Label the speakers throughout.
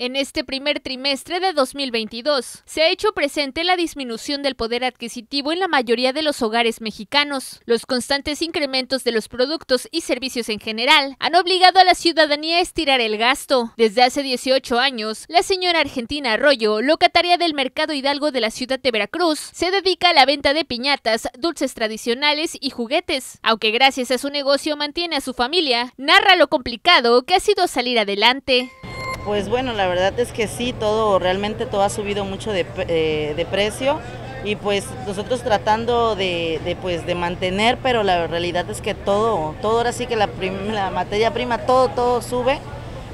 Speaker 1: En este primer trimestre de 2022, se ha hecho presente la disminución del poder adquisitivo en la mayoría de los hogares mexicanos. Los constantes incrementos de los productos y servicios en general han obligado a la ciudadanía a estirar el gasto. Desde hace 18 años, la señora Argentina Arroyo, locataria del mercado Hidalgo de la ciudad de Veracruz, se dedica a la venta de piñatas, dulces tradicionales y juguetes. Aunque gracias a su negocio mantiene a su familia, narra lo complicado que ha sido salir adelante.
Speaker 2: Pues bueno, la verdad es que sí, todo, realmente todo ha subido mucho de, eh, precio y pues nosotros tratando de, pues de mantener, pero la realidad es que todo, todo ahora sí que la, materia prima, todo, todo sube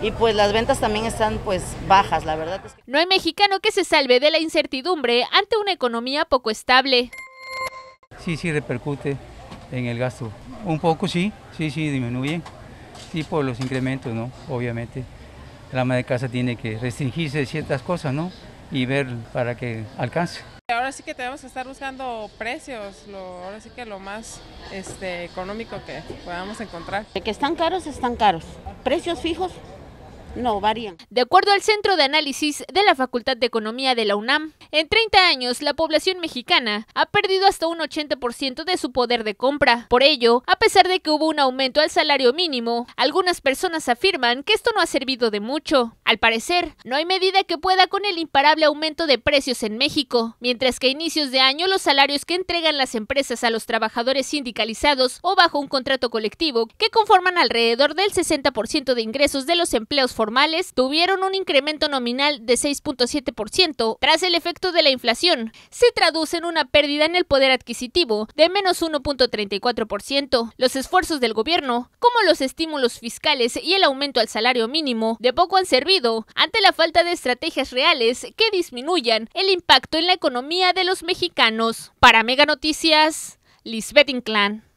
Speaker 2: y pues las ventas también están pues bajas, la verdad. Es que...
Speaker 1: No hay mexicano que se salve de la incertidumbre ante una economía poco estable.
Speaker 3: Sí, sí repercute en el gasto. Un poco sí, sí, sí disminuye. Sí por los incrementos, ¿no? Obviamente la ama de casa tiene que restringirse ciertas cosas, ¿no? Y ver para que alcance.
Speaker 2: Ahora sí que tenemos que estar buscando precios, ahora sí que lo más este, económico
Speaker 1: que podamos encontrar. De Que están caros, están caros. Precios fijos, no, varían. De acuerdo al Centro de Análisis de la Facultad de Economía de la UNAM, en 30 años la población mexicana ha perdido hasta un 80% de su poder de compra. Por ello, a pesar de que hubo un aumento al salario mínimo, algunas personas afirman que esto no ha servido de mucho. Al parecer, no hay medida que pueda con el imparable aumento de precios en México, mientras que a inicios de año los salarios que entregan las empresas a los trabajadores sindicalizados o bajo un contrato colectivo, que conforman alrededor del 60% de ingresos de los empleos formales, tuvieron un incremento nominal de 6.7% tras el efecto de la inflación. Se traduce en una pérdida en el poder adquisitivo de menos 1.34%. Los esfuerzos del gobierno, como los estímulos fiscales y el aumento al salario mínimo, de poco han servido ante la falta de estrategias reales que disminuyan el impacto en la economía de los mexicanos. Para Mega Noticias, Lisbeth Inclán.